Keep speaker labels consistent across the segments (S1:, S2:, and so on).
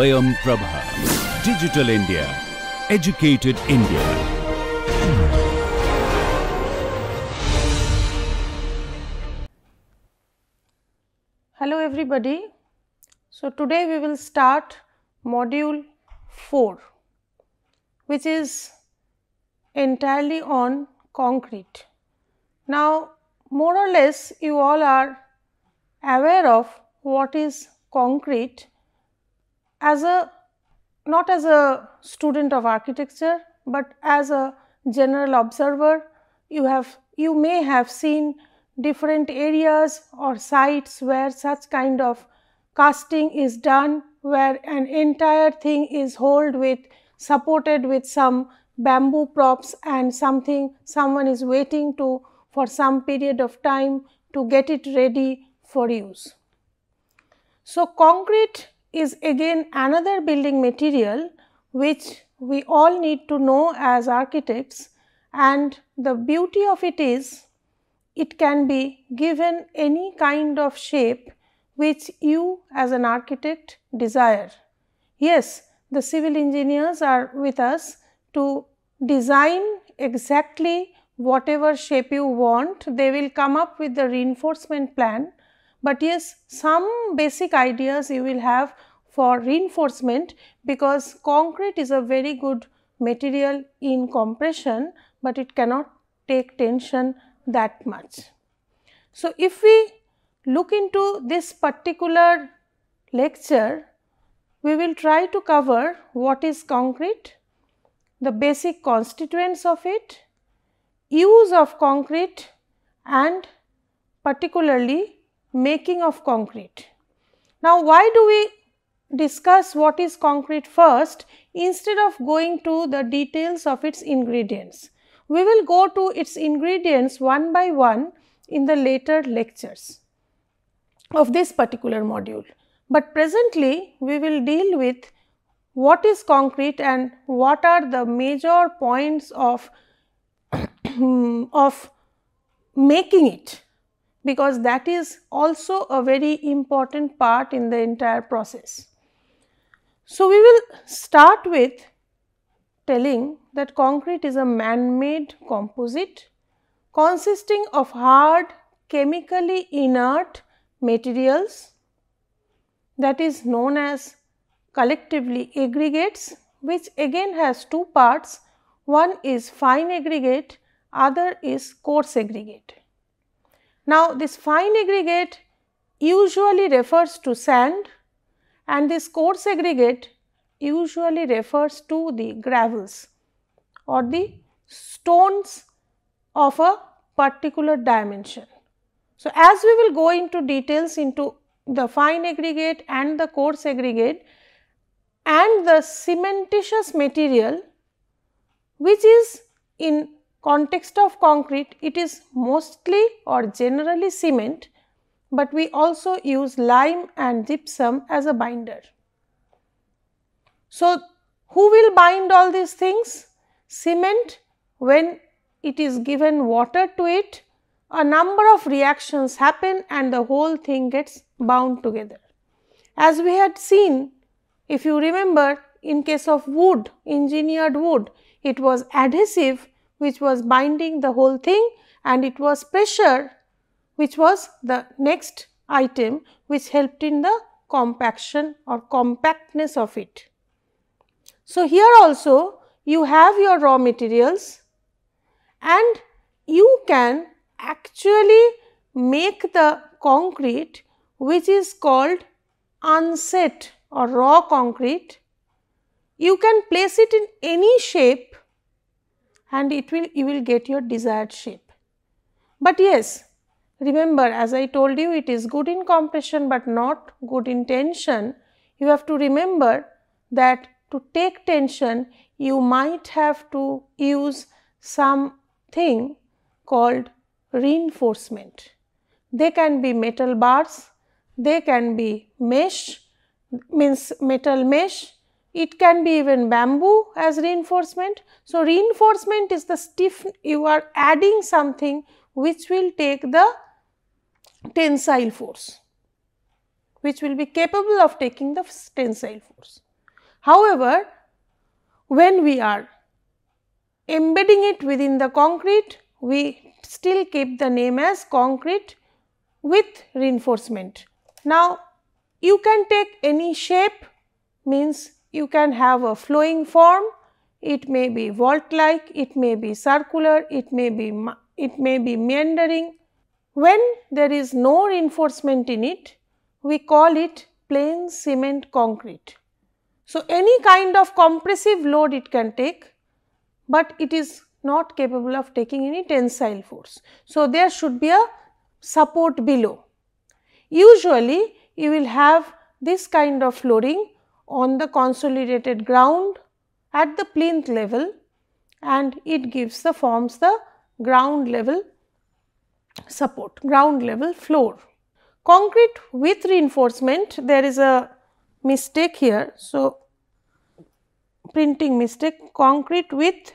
S1: Swayam Prabha. Digital India. Educated India. Hello everybody. So, today we will start module 4 which is entirely on concrete. Now, more or less you all are aware of what is concrete as a not as a student of architecture, but as a general observer, you have you may have seen different areas or sites where such kind of casting is done, where an entire thing is hold with supported with some bamboo props and something someone is waiting to for some period of time to get it ready for use. So, concrete is again another building material which we all need to know as architects and the beauty of it is it can be given any kind of shape which you as an architect desire. Yes, the civil engineers are with us to design exactly whatever shape you want. They will come up with the reinforcement plan but yes, some basic ideas you will have for reinforcement because concrete is a very good material in compression, but it cannot take tension that much. So, if we look into this particular lecture, we will try to cover what is concrete, the basic constituents of it, use of concrete and particularly making of concrete. Now, why do we discuss what is concrete first instead of going to the details of its ingredients? We will go to its ingredients one by one in the later lectures of this particular module. But presently, we will deal with what is concrete and what are the major points of, of making it because that is also a very important part in the entire process. So, we will start with telling that concrete is a man-made composite consisting of hard chemically inert materials that is known as collectively aggregates which again has two parts one is fine aggregate other is coarse aggregate. Now, this fine aggregate usually refers to sand and this coarse aggregate usually refers to the gravels or the stones of a particular dimension. So, as we will go into details into the fine aggregate and the coarse aggregate and the cementitious material which is in context of concrete, it is mostly or generally cement, but we also use lime and gypsum as a binder. So, who will bind all these things? Cement, when it is given water to it, a number of reactions happen and the whole thing gets bound together. As we had seen, if you remember, in case of wood, engineered wood, it was adhesive which was binding the whole thing and it was pressure which was the next item which helped in the compaction or compactness of it. So, here also you have your raw materials and you can actually make the concrete which is called unset or raw concrete. You can place it in any shape and it will you will get your desired shape. But yes, remember as I told you it is good in compression but not good in tension. You have to remember that to take tension you might have to use some thing called reinforcement. They can be metal bars, they can be mesh means metal mesh it can be even bamboo as reinforcement. So, reinforcement is the stiff you are adding something which will take the tensile force which will be capable of taking the tensile force. However, when we are embedding it within the concrete, we still keep the name as concrete with reinforcement. Now, you can take any shape means you can have a flowing form, it may be vault-like, it may be circular, it may be, it may be meandering. When there is no reinforcement in it, we call it plain cement concrete. So, any kind of compressive load it can take, but it is not capable of taking any tensile force. So, there should be a support below. Usually, you will have this kind of flooring on the consolidated ground at the plinth level and it gives the forms the ground level support, ground level floor. Concrete with reinforcement, there is a mistake here. So, printing mistake, concrete with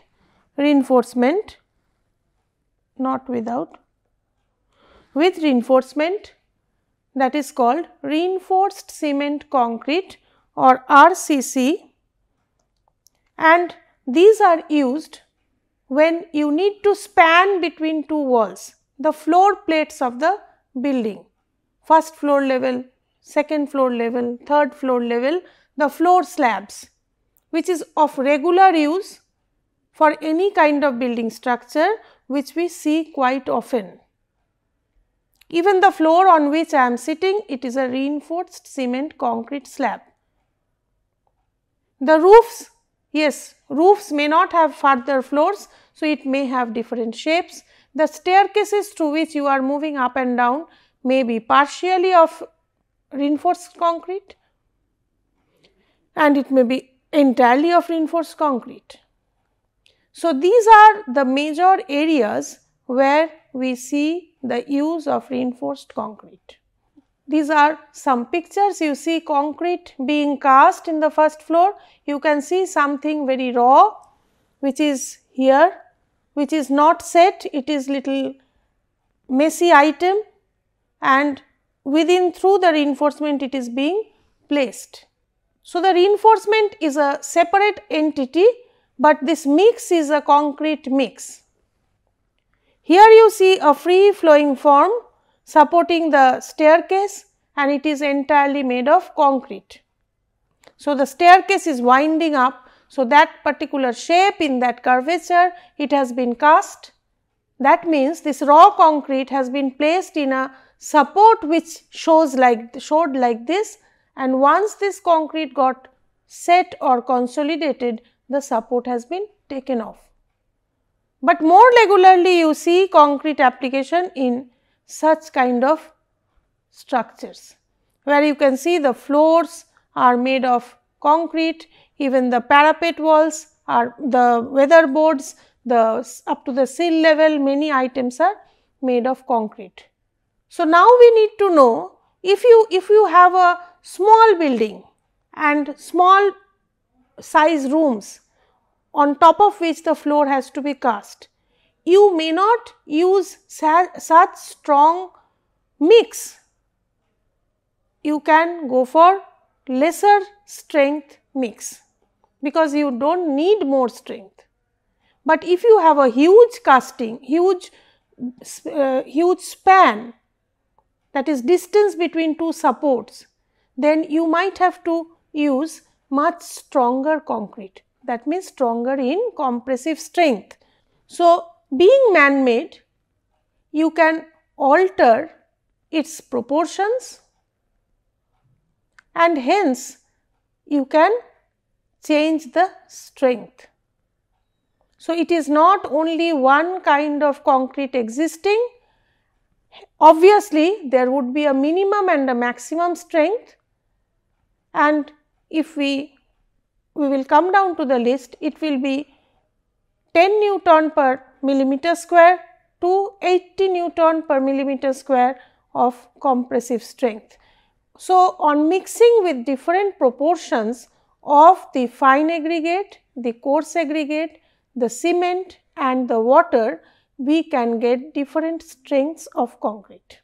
S1: reinforcement, not without, with reinforcement that is called reinforced cement concrete or RCC and these are used when you need to span between two walls, the floor plates of the building, first floor level, second floor level, third floor level, the floor slabs which is of regular use for any kind of building structure which we see quite often. Even the floor on which I am sitting, it is a reinforced cement concrete slab. The roofs, yes, roofs may not have further floors, so it may have different shapes. The staircases through which you are moving up and down may be partially of reinforced concrete and it may be entirely of reinforced concrete. So, these are the major areas where we see the use of reinforced concrete. These are some pictures. You see concrete being cast in the first floor. You can see something very raw which is here, which is not set. It is little messy item and within through the reinforcement it is being placed. So, the reinforcement is a separate entity, but this mix is a concrete mix. Here you see a free flowing form supporting the staircase and it is entirely made of concrete. So, the staircase is winding up. So, that particular shape in that curvature it has been cast. That means, this raw concrete has been placed in a support which shows like showed like this and once this concrete got set or consolidated the support has been taken off. But more regularly you see concrete application in such kind of structures where you can see the floors are made of concrete, even the parapet walls are the weather boards, the up to the sill level many items are made of concrete. So, now we need to know if you if you have a small building and small size rooms on top of which the floor has to be cast, you may not use such strong mix. You can go for lesser strength mix because you do not need more strength. But if you have a huge casting, huge, uh, huge span that is distance between two supports, then you might have to use much stronger concrete that means stronger in compressive strength. So, being man-made, you can alter its proportions and hence you can change the strength. So, it is not only one kind of concrete existing. Obviously, there would be a minimum and a maximum strength and if we, we will come down to the list, it will be 10 Newton per millimeter square to 80 Newton per millimeter square of compressive strength. So, on mixing with different proportions of the fine aggregate, the coarse aggregate, the cement and the water, we can get different strengths of concrete.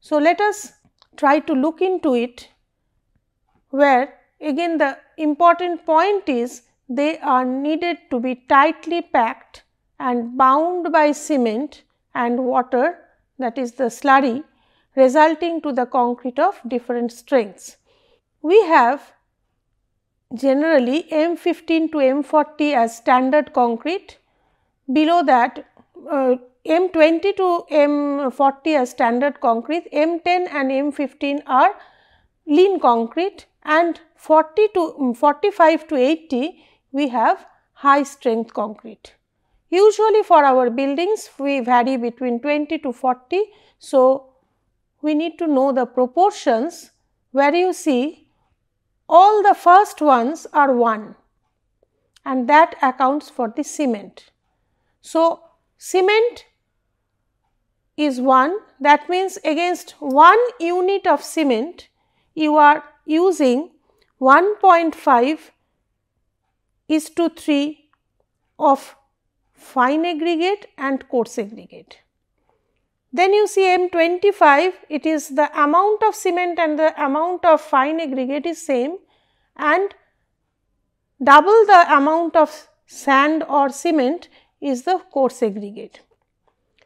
S1: So, let us try to look into it where again the important point is they are needed to be tightly packed and bound by cement and water that is the slurry resulting to the concrete of different strengths. We have generally M15 to M40 as standard concrete, below that uh, M20 to M40 as standard concrete, M10 and M15 are lean concrete and 40 to um, 45 to 80 we have high strength concrete. Usually for our buildings we vary between 20 to 40. So, we need to know the proportions where you see all the first ones are 1 and that accounts for the cement. So, cement is 1 that means against 1 unit of cement you are using 1.5 is to 3 of fine aggregate and coarse aggregate. Then you see M25, it is the amount of cement and the amount of fine aggregate is same and double the amount of sand or cement is the coarse aggregate.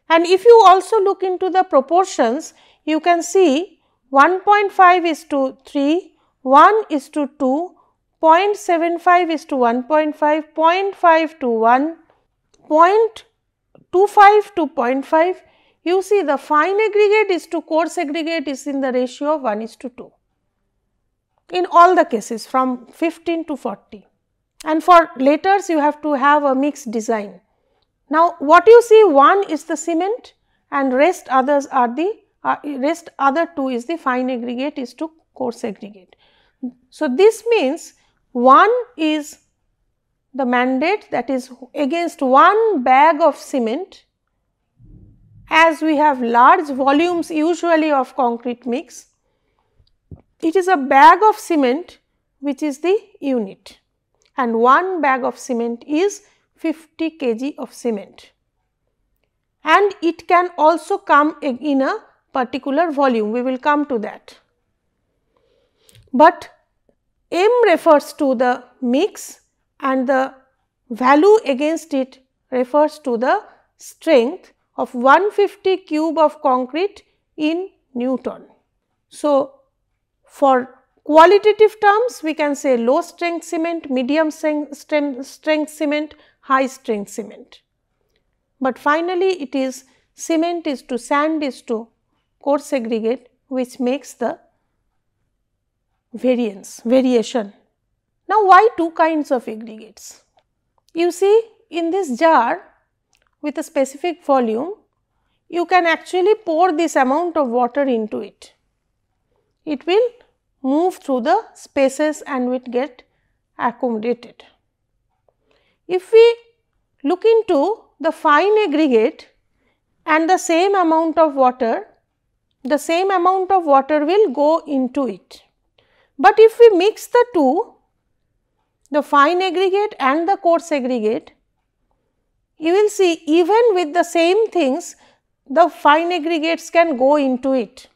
S1: And if you also look into the proportions, you can see 1.5 is to 3, 1 is to 2, 0.75 is to 1.5, 0.5 to 1, 0.25 to 0.5, you see the fine aggregate is to coarse aggregate is in the ratio of 1 is to 2 in all the cases from 15 to 40. And for laters, you have to have a mixed design. Now, what you see one is the cement and rest others are the uh, rest other two is the fine aggregate is to coarse aggregate. So, this means one is the mandate that is against one bag of cement as we have large volumes usually of concrete mix, it is a bag of cement which is the unit and one bag of cement is 50 kg of cement and it can also come in a particular volume, we will come to that. But M refers to the mix and the value against it refers to the strength of 150 cube of concrete in Newton. So, for qualitative terms we can say low strength cement, medium strength cement, high strength cement. But finally, it is cement is to sand is to coarse aggregate which makes the variance, variation now, why two kinds of aggregates? You see in this jar with a specific volume, you can actually pour this amount of water into it. It will move through the spaces and will get accommodated. If we look into the fine aggregate and the same amount of water, the same amount of water will go into it. But if we mix the two, the fine aggregate and the coarse aggregate, you will see even with the same things, the fine aggregates can go into it.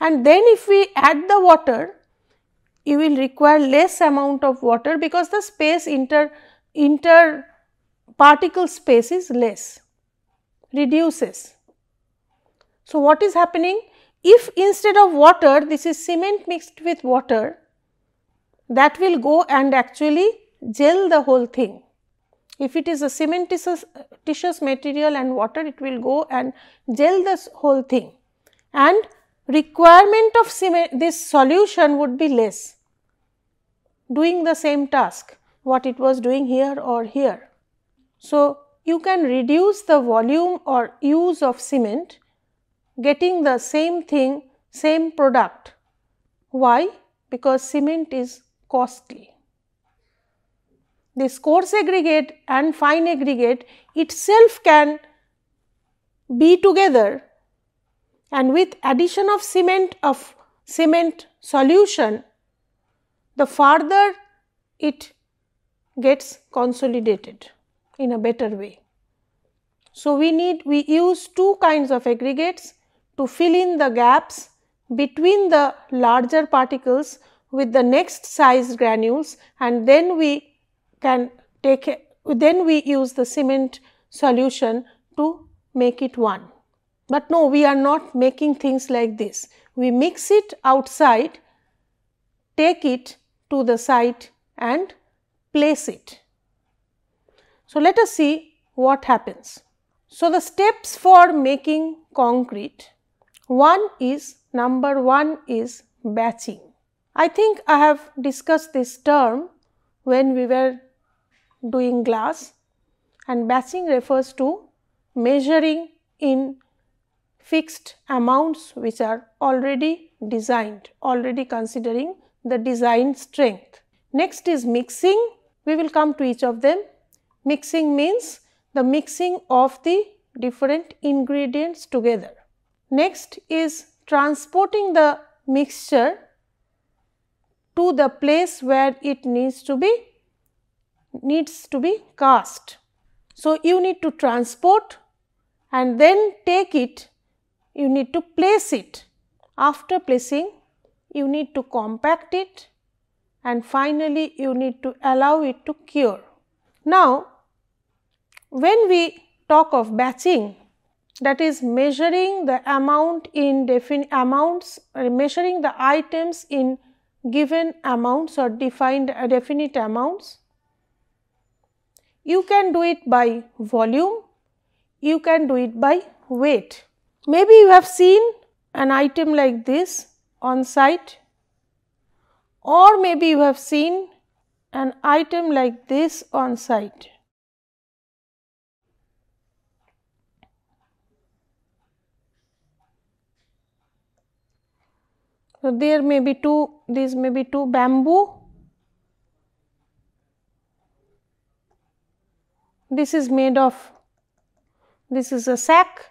S1: And then if we add the water, you will require less amount of water because the space inter, inter particle space is less, reduces. So, what is happening? If instead of water, this is cement mixed with water, that will go and actually gel the whole thing. If it is a cementitious material and water, it will go and gel this whole thing and requirement of this solution would be less doing the same task what it was doing here or here. So, you can reduce the volume or use of cement getting the same thing same product. Why? Because cement is costly. This coarse aggregate and fine aggregate itself can be together and with addition of cement of cement solution the farther it gets consolidated in a better way. So, we need we use two kinds of aggregates to fill in the gaps between the larger particles with the next size granules and then we can take then we use the cement solution to make it one. But no, we are not making things like this. We mix it outside, take it to the site and place it. So, let us see what happens. So, the steps for making concrete, one is number one is batching. I think I have discussed this term when we were doing glass and batching refers to measuring in fixed amounts which are already designed, already considering the design strength. Next is mixing, we will come to each of them. Mixing means the mixing of the different ingredients together. Next is transporting the mixture to the place where it needs to be needs to be cast. So, you need to transport and then take it, you need to place it. After placing, you need to compact it and finally, you need to allow it to cure. Now, when we talk of batching, that is measuring the amount in amounts, measuring the items in given amounts or defined uh, definite amounts. You can do it by volume, you can do it by weight. Maybe you have seen an item like this on site or maybe you have seen an item like this on site. So, there may be two, these may be two bamboo. This is made of, this is a sack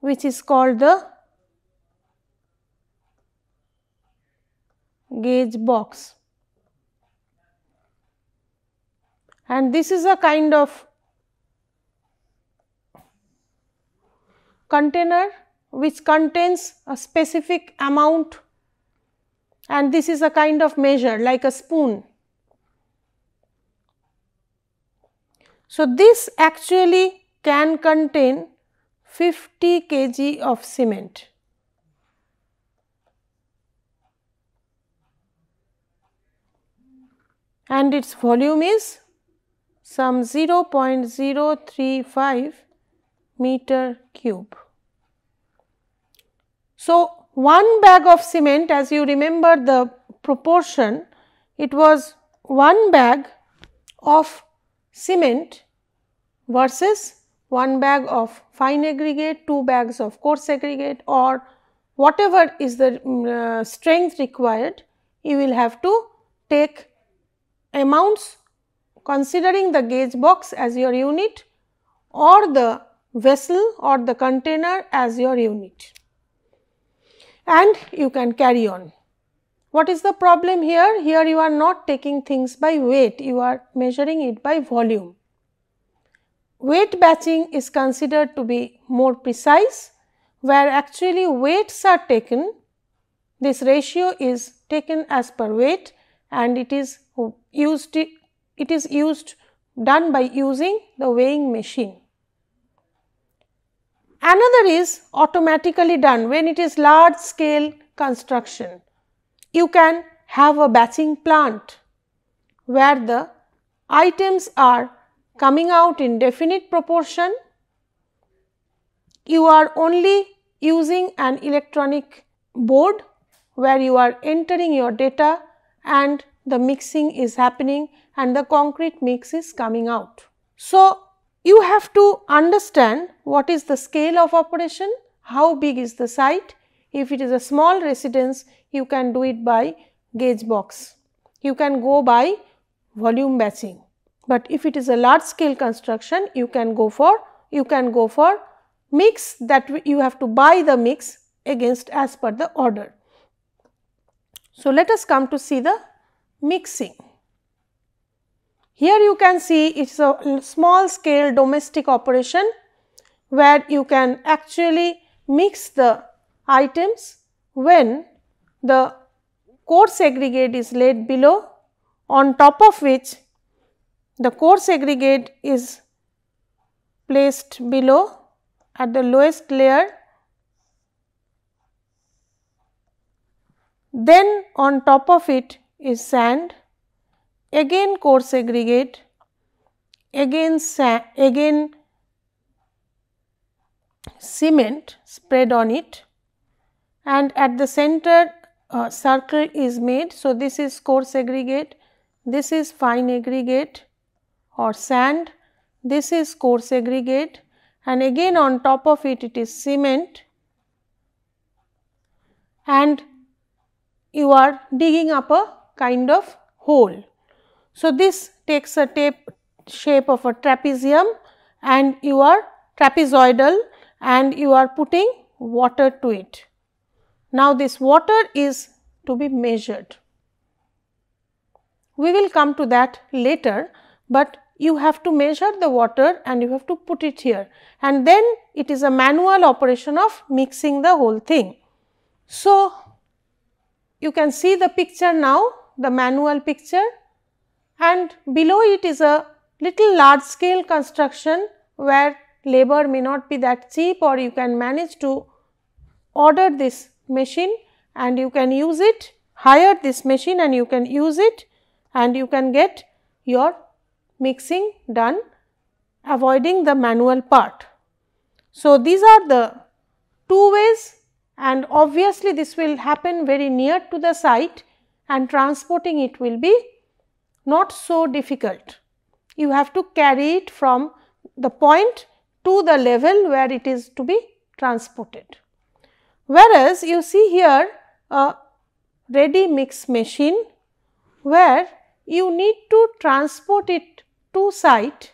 S1: which is called the gauge box. And this is a kind of container which contains a specific amount and this is a kind of measure like a spoon. So, this actually can contain 50 kg of cement. and its volume is some 0.035 meter cube. So, one bag of cement as you remember the proportion it was one bag of cement versus one bag of fine aggregate, two bags of coarse aggregate or whatever is the mm, uh, strength required you will have to take amounts considering the gauge box as your unit or the vessel or the container as your unit and you can carry on. What is the problem here? Here you are not taking things by weight, you are measuring it by volume. Weight batching is considered to be more precise, where actually weights are taken. This ratio is taken as per weight and it is used, it is used done by using the weighing machine. Another is automatically done when it is large scale construction. You can have a batching plant where the items are coming out in definite proportion. You are only using an electronic board where you are entering your data and the mixing is happening and the concrete mix is coming out. So, you have to understand what is the scale of operation, how big is the site. If it is a small residence, you can do it by gauge box. You can go by volume batching. But if it is a large scale construction, you can go for you can go for mix that you have to buy the mix against as per the order. So, let us come to see the mixing. Here you can see it is a small scale domestic operation where you can actually mix the items when the coarse aggregate is laid below on top of which the coarse aggregate is placed below at the lowest layer. Then on top of it is sand again coarse aggregate. again, again cement spread on it and at the center uh, circle is made. So, this is coarse aggregate. this is fine aggregate or sand, this is coarse aggregate, and again on top of it, it is cement and you are digging up a kind of hole. So, this takes a tape shape of a trapezium and you are trapezoidal and you are putting water to it. Now, this water is to be measured. We will come to that later, but you have to measure the water and you have to put it here and then it is a manual operation of mixing the whole thing. So, you can see the picture now, the manual picture and below it is a little large scale construction where labor may not be that cheap or you can manage to order this machine and you can use it, hire this machine and you can use it and you can get your mixing done avoiding the manual part. So, these are the two ways and obviously this will happen very near to the site and transporting it will be not so difficult. You have to carry it from the point to the level where it is to be transported. Whereas, you see here a ready mix machine where you need to transport it to site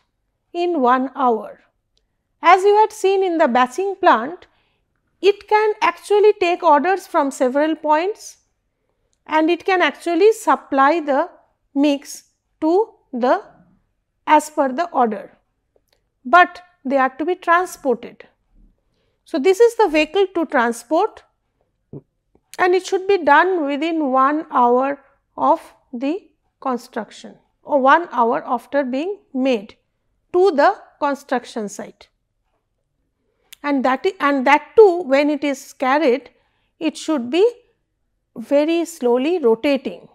S1: in 1 hour. As you had seen in the batching plant, it can actually take orders from several points and it can actually supply the mix to the as per the order, but they are to be transported. So, this is the vehicle to transport and it should be done within 1 hour of the construction or 1 hour after being made to the construction site. And that, and that too when it is carried, it should be very slowly rotating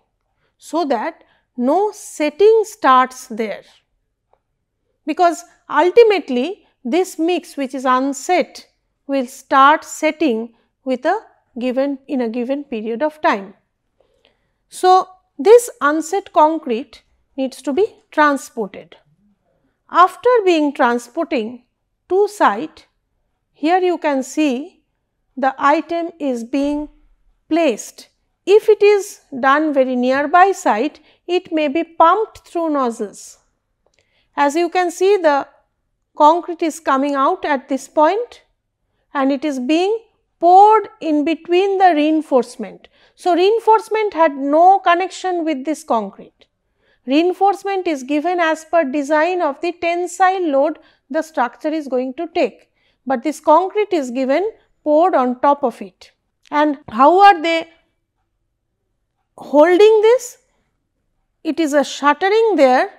S1: so that no setting starts there because ultimately this mix which is unset will start setting with a given in a given period of time. So, this unset concrete needs to be transported. After being transporting to site, here you can see the item is being placed. If it is done very nearby site, it may be pumped through nozzles. As you can see the concrete is coming out at this point and it is being poured in between the reinforcement. So, reinforcement had no connection with this concrete. Reinforcement is given as per design of the tensile load the structure is going to take, but this concrete is given poured on top of it. And how are they holding this? It is a shuttering there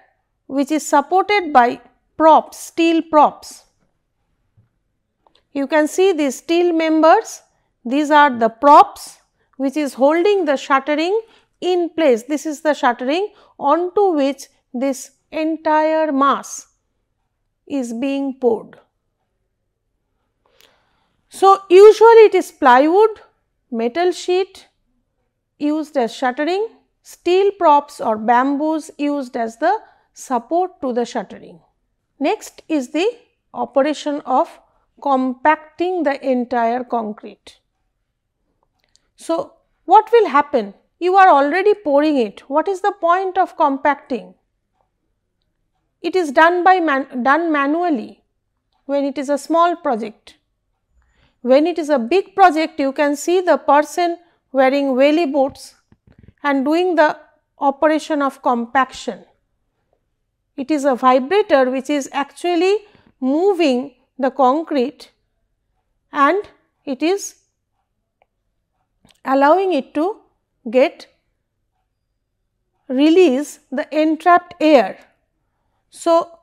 S1: which is supported by props, steel props. You can see these steel members, these are the props which is holding the shuttering in place. This is the shuttering onto which this entire mass is being poured. So, usually it is plywood, metal sheet used as shuttering steel props or bamboos used as the support to the shuttering. Next is the operation of compacting the entire concrete. So, what will happen? You are already pouring it. What is the point of compacting? It is done by man, done manually when it is a small project. When it is a big project, you can see the person wearing welly boots and doing the operation of compaction. It is a vibrator which is actually moving the concrete and it is allowing it to get release the entrapped air. So,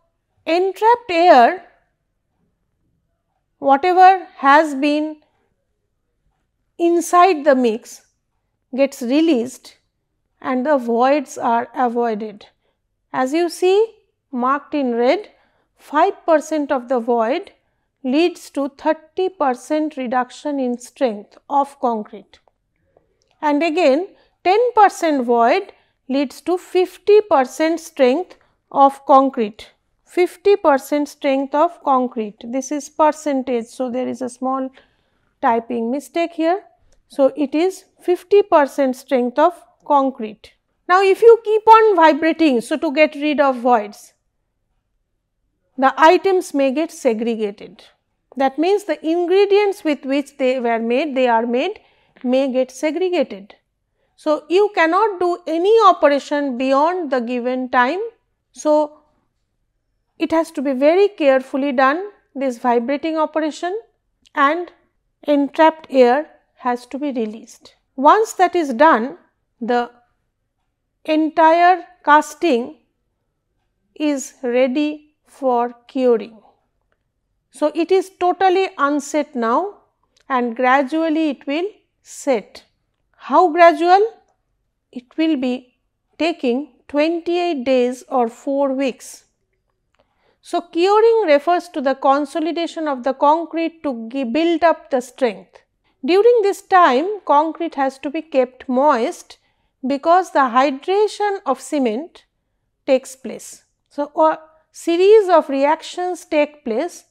S1: entrapped air whatever has been inside the mix gets released and the voids are avoided. As you see marked in red, 5 percent of the void leads to 30 percent reduction in strength of concrete. And again 10 percent void leads to 50 percent strength of concrete. 50 percent strength of concrete. This is percentage. So, there is a small typing mistake here. So, it is 50 percent strength of concrete. Now, if you keep on vibrating, so to get rid of voids, the items may get segregated. That means, the ingredients with which they were made, they are made may get segregated. So, you cannot do any operation beyond the given time. So, it has to be very carefully done this vibrating operation and entrapped air has to be released. Once that is done, the entire casting is ready for curing. So, it is totally unset now and gradually it will set. How gradual? It will be taking 28 days or 4 weeks. So, curing refers to the consolidation of the concrete to build up the strength. During this time, concrete has to be kept moist because the hydration of cement takes place. So, a series of reactions take place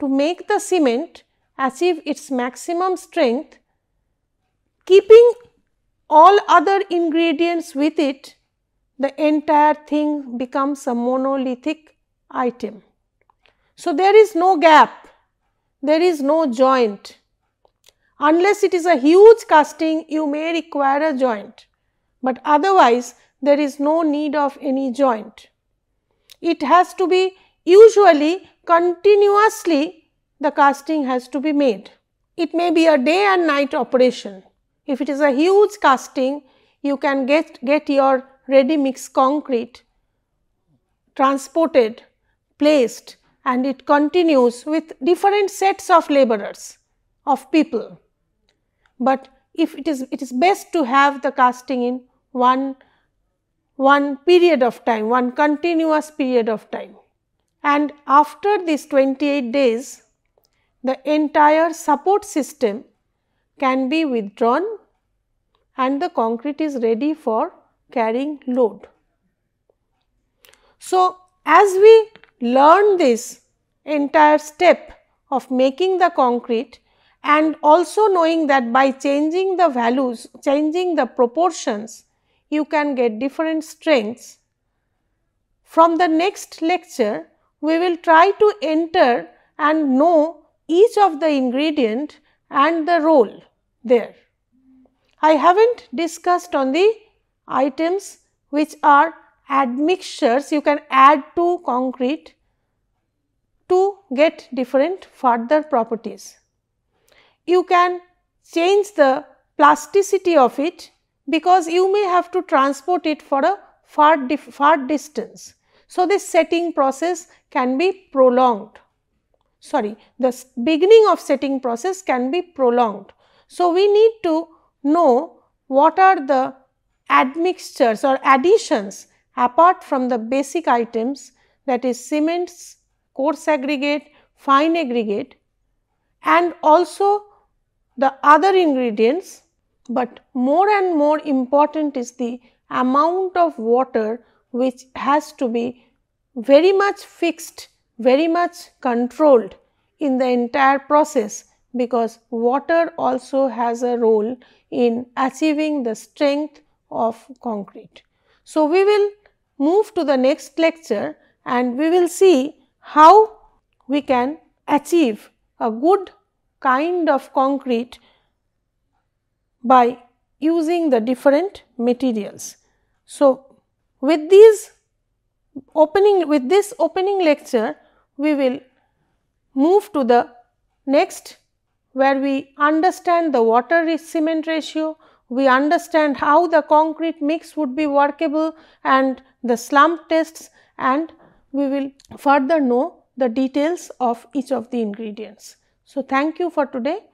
S1: to make the cement achieve its maximum strength, keeping all other ingredients with it, the entire thing becomes a monolithic item. So, there is no gap, there is no joint. Unless it is a huge casting, you may require a joint but otherwise there is no need of any joint. It has to be usually continuously the casting has to be made. It may be a day and night operation. If it is a huge casting, you can get, get your ready mix concrete transported, placed and it continues with different sets of laborers, of people. But if it is, it is best to have the casting in one, one period of time, one continuous period of time. And after these 28 days, the entire support system can be withdrawn and the concrete is ready for carrying load. So, as we learn this entire step of making the concrete and also knowing that by changing the values, changing the proportions you can get different strengths. From the next lecture, we will try to enter and know each of the ingredient and the role there. I haven't discussed on the items which are admixtures you can add to concrete to get different further properties. You can change the plasticity of it because you may have to transport it for a far, far distance. So, this setting process can be prolonged, sorry the beginning of setting process can be prolonged. So, we need to know what are the admixtures or additions apart from the basic items that is cements, coarse aggregate, fine aggregate and also the other ingredients but more and more important is the amount of water which has to be very much fixed, very much controlled in the entire process because water also has a role in achieving the strength of concrete. So, we will move to the next lecture and we will see how we can achieve a good kind of concrete by using the different materials. So, with these opening with this opening lecture we will move to the next where we understand the water cement ratio, we understand how the concrete mix would be workable and the slump tests and we will further know the details of each of the ingredients. So, thank you for today.